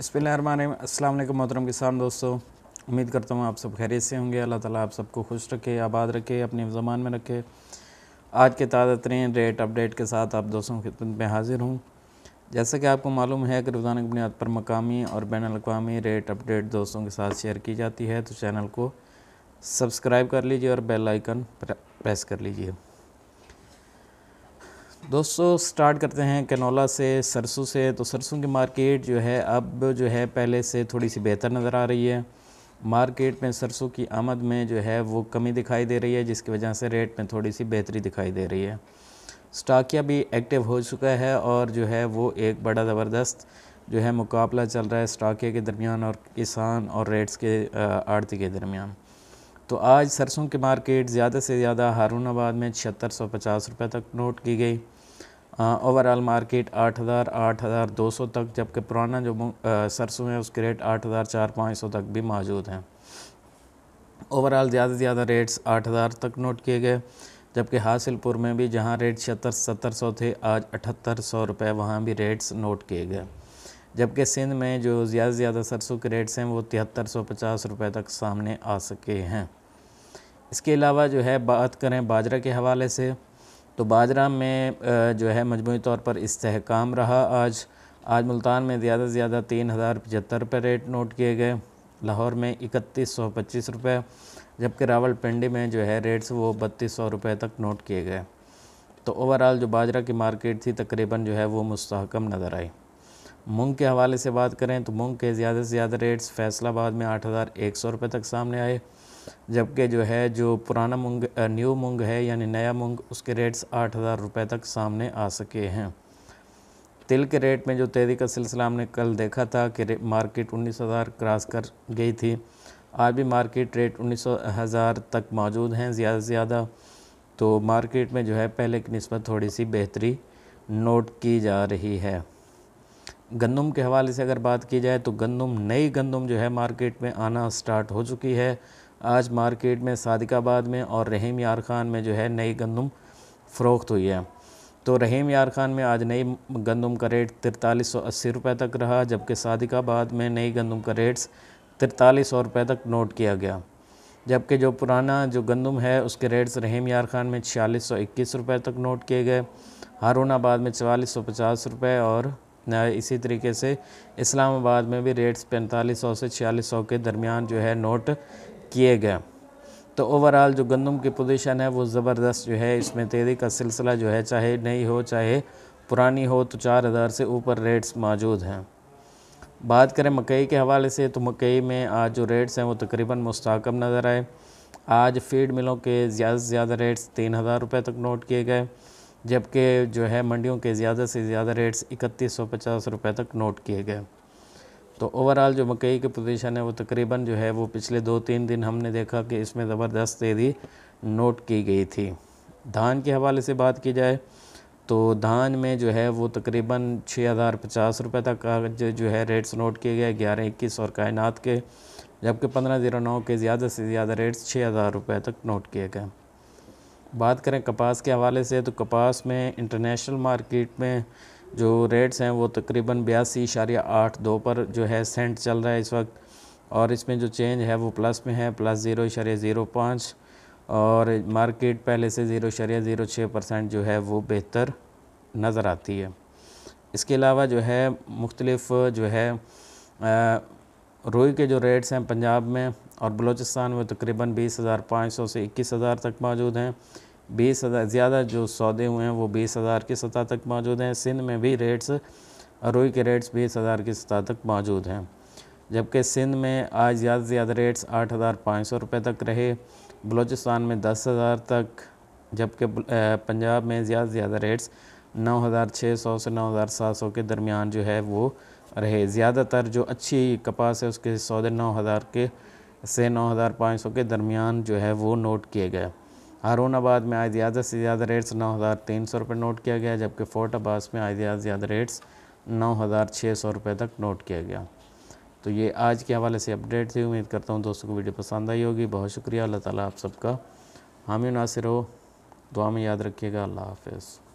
अस्सलाम वालेकुम मोहतरम किसान दोस्तों उम्मीद करता हूँ आप सब खैरियत से होंगे अल्लाह ताला आप सबको खुश रखे आबाद रखे अपने ज़मान में रखे आज के ताज़ा तरीन रेट अपडेट के साथ आप दोस्तों की खिदमत में हाजिर हूँ जैसा कि आपको मालूम है कि रोज़ाना की बुनियाद पर मकामी और बैन अवी रेट अपडेट दोस्तों के साथ शेयर की जाती है तो चैनल को सब्सक्राइब कर लीजिए और बेल आइकन प्रेस कर लीजिए दोस्तों स्टार्ट करते हैं कैनोला से सरसों से तो सरसों की मार्केट जो है अब जो है पहले से थोड़ी सी बेहतर नज़र आ रही है मार्केट में सरसों की आमद में जो है वो कमी दिखाई दे रही है जिसकी वजह से रेट में थोड़ी सी बेहतरी दिखाई दे रही है स्टाकिया भी एक्टिव हो चुका है और जो है वो एक बड़ा ज़बरदस्त जो है मुकाबला चल रहा है स्टाकिया के दरमियान और किसान और रेट्स के आड़ती के दरमियान तो आज सरसों की मार्केट ज़्यादा से ज़्यादा हारून आबाद में छिहत्तर सौ पचास रुपये तक नोट की गई ओवरऑल मार्केट 8000 8200 तक जबकि पुराना जो सरसों है उसके रेट 8000 4500 तक भी मौजूद हैं ओवरऑल ज़्यादा से ज़्यादा रेट्स 8000 तक नोट किए गए जबकि हासिलपुर में भी जहां रेट छिहत्तर सत्तर सौ थे आज अठहत्तर सौ रुपये वहाँ भी रेट्स नोट किए गए जबकि सिंध में जो ज़्यादा से ज़्यादा सरसों के रेट्स हैं वो तिहत्तर सौ पचास रुपये तक सामने आ सके हैं इसके अलावा जो है बात करें बाजरा के हवाले से तो बाजरा में जो है मजमू तौर पर इसकाम रहा आज आज मुल्तान में ज़्यादा से ज़्यादा तीन हज़ार पचहत्तर रुपये रेट नोट किए गए लाहौर में इकतीस सौ पच्चीस रुपये जबकि रावलपिंडी में जो है रेट्स वो बत्तीस सौ रुपये तक नोट किए गए तो ओवरऑल जो बाजरा की मार्केट थी तकरीबन जो है वो मुस्तकम नज़र आई मूंग के हवाले से बात करें तो मूंग के ज़्यादा से ज़्यादा रेट्स फैसलाबाद में आठ हज़ार एक सौ रुपये तक सामने आए जबकि जो है जो पुराना मूंग न्यू मूंग है यानी नया मूंग उसके रेट्स आठ हज़ार रुपये तक सामने आ सके हैं तिल के रेट में जो तेज़ी का सिलसिला हमने कल देखा था कि मार्केट उन्नीस हज़ार क्रॉस कर गई थी आज भी मार्केट रेट उन्नीस हज़ार तक मौजूद हैं ज़्यादा से ज़्यादा तो मार्केट में जो है पहले की नस्बत थोड़ी सी बेहतरी नोट की जा रही है गंदम के हवाले से अगर बात की जाए तो गंदम नई गंदम जो है मार्केट में आना स्टार्ट हो चुकी है आज मार्केट में सादिकाबाद में और रहीम यार खान में जो है नई गंदम फ़रोख्त हुई है तो रहीम यार खान में आज नई गंदम का रेट तिरतालीस सौ अस्सी रुपये तक रहा जबकि सादिकाबाद में नई गंदम का रेट्स तिरतालीस सौ रुपये तक नोट किया गया जबकि जो पुराना जो गंदम है उसके रेट्स रहीम यार खान में छियालीस सौ इक्कीस रुपये तक नोट किए गए आबाद में चवालीस सौ पचास रुपये और इसी तरीके से इस्लामाबाद में भी रेट्स पैंतालीस सौ से छियालीस सौ के दरमियान जो है नोट किए गए तो ओवरऑल जो गंदम की पोजीशन है वो ज़बरदस्त जो है इसमें तेज़ी का सिलसिला जो है चाहे नई हो चाहे पुरानी हो तो चार हज़ार से ऊपर रेट्स मौजूद हैं बात करें मकई के हवाले से तो मकई में आज जो रेट्स हैं वो तकरीबन मुस्तकम नज़र आए आज फीड मिलों के ज़्यादा से ज़्यादा रेट्स तीन हज़ार रुपये तक नोट किए गए जबकि जो है मंडियों के ज़्यादा से ज़्यादा रेट्स इकतीस सौ पचास रुपये तक नोट किए गए तो ओवरऑल जो मकई की पोजीशन है वो तकरीबन जो है वो पिछले दो तीन दिन हमने देखा कि इसमें ज़बरदस्त तेज़ी नोट की गई थी धान के हवाले से बात की जाए तो धान में जो है वो तकरीबन छः हज़ार पचास रुपये तक का जो है रेट्स नोट किए गए ग्यारह इक्कीस और कायनात के जबकि पंद्रह ज़ीरो नौ के ज़्यादा से ज़्यादा रेट्स छः हज़ार रुपये तक नोट किए गए बात करें कपास के हवाले से तो कपास में इंटरनेशनल मार्केट में जो रेट्स हैं वो तकरीबन बयासी इशारिया आठ दो पर जो है सेंट चल रहा है इस वक्त और इसमें जो चेंज है वो प्लस में है प्लस ज़ीरो इशारिया ज़ीरो पाँच और मार्केट पहले से ज़ीरो इशारिया ज़ीरो छः परसेंट जो है वो बेहतर नज़र आती है इसके अलावा जो है मुख्तलफ़ जो है रोई के जो रेट्स हैं पंजाब में और बलूचिस्तान में तकरीबन बीस हज़ार पाँच सौ से इक्कीस हज़ार तक मौजूद हैं बीस हज़ार ज़्यादा जो सौदे हुए हैं वो बीस हज़ार की सतह तक मौजूद हैं सिंध में भी रेट्स रोई के रेट्स बीस हज़ार की सतह तक मौजूद हैं जबकि सिंध में आज ज़्यादा से ज़्यादा रेट्स आठ हज़ार पाँच सौ रुपये तक रहे बलूचिस्तान में दस हज़ार तक जबकि पंजाब में ज़्यादा से ज़्यादा रेट्स नौ हज़ार छः सौ से नौ हज़ार सात सौ के दरमियान जो है वो रहे ज़्यादातर जो अच्छी कपास है उसके सौदे नौ हज़ार के से नौ हज़ार पाँच सौ के दरमियान जो है वो नोट किए गए हारूनाबाद में आज ज़्यादा से ज़्यादा रेट्स नौ हज़ार तीन सौ रुपये नोट किया गया जबकि फोर्ट अब्बास में आज ज़्यादा से ज़्यादा रेट्स नौ हज़ार छः सौ रुपये तक नोट किया गया तो ये आज के हवाले से अपडेट थी उम्मीद करता हूँ दोस्तों को वीडियो पसंद आई होगी बहुत शुक्रिया अल्लाह ताला आप सबका हामी नासिर हो दुआ में याद रखिएगा अल्लाह हाफिज़